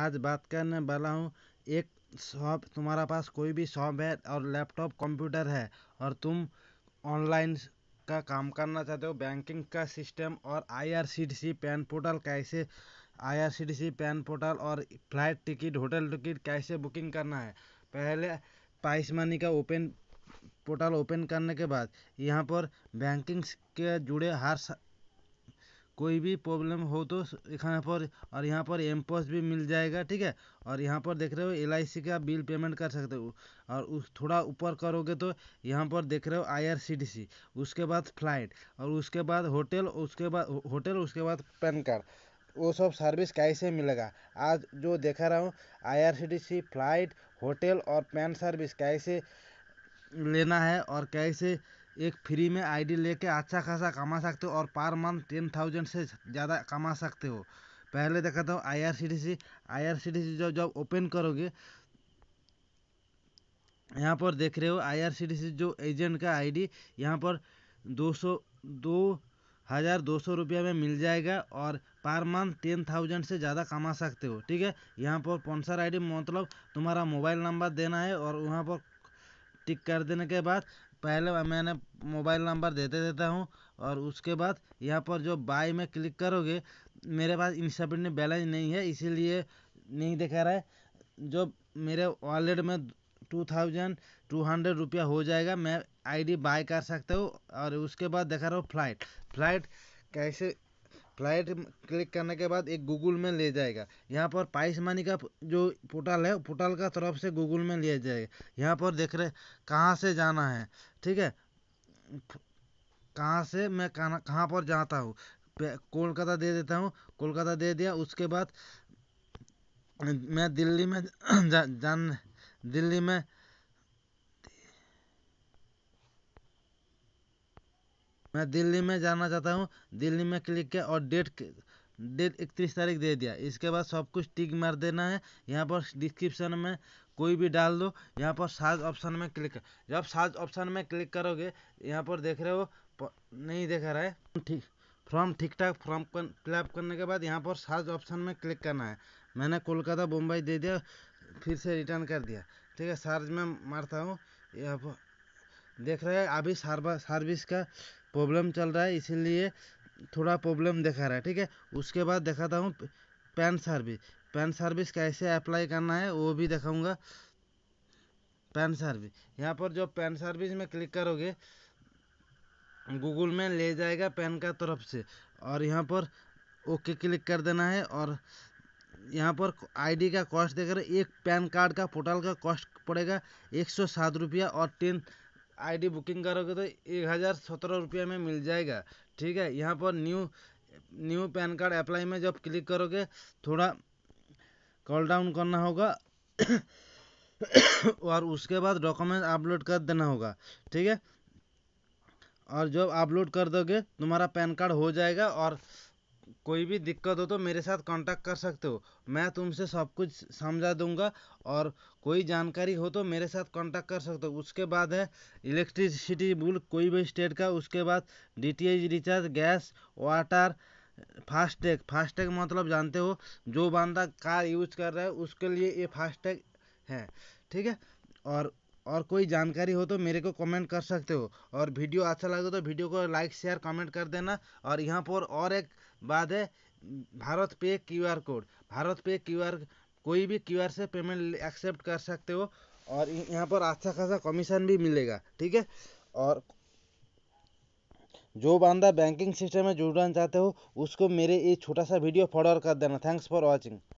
आज बात करने वाला हूँ एक शॉप तुम्हारा पास कोई भी शॉप है और लैपटॉप कंप्यूटर है और तुम ऑनलाइन का काम करना चाहते हो बैंकिंग का सिस्टम और आईआरसीटीसी पैन पोर्टल कैसे आईआरसीटीसी पैन पोर्टल और फ्लाइट टिकट होटल टिकट कैसे बुकिंग करना है पहले पाइस मनी का ओपन पोर्टल ओपन करने के बाद यहाँ पर बैंकिंग के जुड़े हर कोई भी प्रॉब्लम हो तो यहाँ पर और यहाँ पर एम पॉस भी मिल जाएगा ठीक है और यहाँ पर देख रहे हो एल आई सी का बिल पेमेंट कर सकते हो और उस थोड़ा ऊपर करोगे तो यहाँ पर देख रहे हो आई आर सी टी सी उसके बाद फ्लाइट और उसके बाद होटल उसके बाद होटल उसके बाद पैन कार्ड वो सब सर्विस कैसे मिलेगा आज जो देखा रहा हूँ I R C T C flight hotel और पैन सर्विस कैसे लेना है और कैसे एक फ्री में आई डी लेके अच्छा खासा कमा सकते हो और पर मंथ टेन थाउजेंड से ज़्यादा कमा सकते हो पहले देखा था I R C T C I R C T C जब जब ओपन करोगे यहाँ पर देख रहे हो आई आर सी टी सी जो एजेंट का आई डी यहाँ पर दो सौ दो हज़ार दो सौ रुपये में मिल जाएगा और पर मंथ टेन थाउजेंड से ज़्यादा कमा सकते हो ठीक है यहाँ पर स्पॉन्सर आईडी मतलब तुम्हारा मोबाइल नंबर देना है और वहाँ पर टिक कर देने के बाद पहले मैंने मोबाइल नंबर देते देता हूँ और उसके बाद यहाँ पर जो बाय में क्लिक करोगे मेरे पास इन सब बैलेंस नहीं है इसीलिए नहीं दिखा रहा है जो मेरे वॉलेट में टू थाउजेंड टू हंड्रेड रुपया हो जाएगा मैं आईडी बाय कर सकता हूँ और उसके बाद देखा रहा हूँ फ्लाइट फ्लाइट कैसे फ्लाइट क्लिक करने के बाद एक गूगल में ले जाएगा यहाँ पर पाइस मनी का जो पोर्टल है पोर्टल का तरफ से गूगल में लिया जाएगा यहाँ पर देख रहे कहाँ से जाना है ठीक है कहाँ से मैं कहाँ पर जाता हूँ कोलकाता दे देता हूँ कोलकाता दे दिया उसके बाद मैं दिल्ली में जा, जान दिल्ली में मैं दिल्ली में जाना चाहता हूँ दिल्ली में क्लिक किया और डेट डेट इकतीस तारीख दे दिया इसके बाद सब कुछ टिक मार देना है यहाँ पर डिस्क्रिप्शन में कोई भी डाल दो यहाँ पर साज ऑप्शन में क्लिक कर जब साज ऑप्शन में क्लिक करोगे यहाँ पर देख रहे हो नहीं देख रहा है ठीक फॉर्म ठीक ठाक फॉर्म फिलअप करने के बाद यहाँ पर साज ऑप्शन में क्लिक करना है मैंने कोलकाता मुंबई दे दिया फिर से रिटर्न कर दिया ठीक है सर्च में मारता हूँ यहाँ पर देख रहे हैं अभी सर्विस का प्रॉब्लम चल रहा है इसीलिए थोड़ा प्रॉब्लम दिखा रहा है ठीक है उसके बाद दिखाता हूँ पैन सर्विस पैन सर्विस कैसे अप्लाई करना है वो भी दिखाऊंगा पैन सर्विस यहाँ पर जो पैन सर्विस में क्लिक करोगे गूगल में ले जाएगा पैन का तरफ से और यहाँ पर ओके क्लिक कर देना है और यहाँ पर आईडी का कॉस्ट देकर एक पैन कार्ड का पोर्टल का कॉस्ट पड़ेगा एक सौ सात रुपया और टेन आई डी बुकिंग करोगे तो एक हज़ार सत्रह रुपये में मिल जाएगा ठीक है यहाँ पर new new PAN card apply में जब क्लिक करोगे थोड़ा कॉल डाउन करना होगा और उसके बाद डॉक्यूमेंट अपलोड कर देना होगा ठीक है और जब अपलोड कर दोगे तुम्हारा पैन कार्ड हो जाएगा और कोई भी दिक्कत हो तो मेरे साथ कांटेक्ट कर सकते हो मैं तुमसे सब कुछ समझा दूंगा और कोई जानकारी हो तो मेरे साथ कांटेक्ट कर सकते हो उसके बाद है इलेक्ट्रिसिटी बिल कोई भी स्टेट का उसके बाद D recharge gas water FASTag FASTag मतलब जानते हो जो बंदा कार यूज कर रहा है उसके लिए ये फास्टैग है ठीक है और और कोई जानकारी हो तो मेरे को कमेंट कर सकते हो और वीडियो अच्छा लगे तो वीडियो को लाइक शेयर कमेंट कर देना और यहाँ पर और एक बाद है भारत पे क्यू आर कोड भारत पे क्यू आर कोई भी क्यू आर से पेमेंट एक्सेप्ट कर सकते हो और यहाँ पर अच्छा खासा कमीशन भी मिलेगा ठीक है और जो बंदा बैंकिंग सिस्टम में जुड़ना चाहते हो उसको मेरे ये छोटा सा वीडियो फॉरवर्ड कर देना थैंक्स फॉर वॉचिंग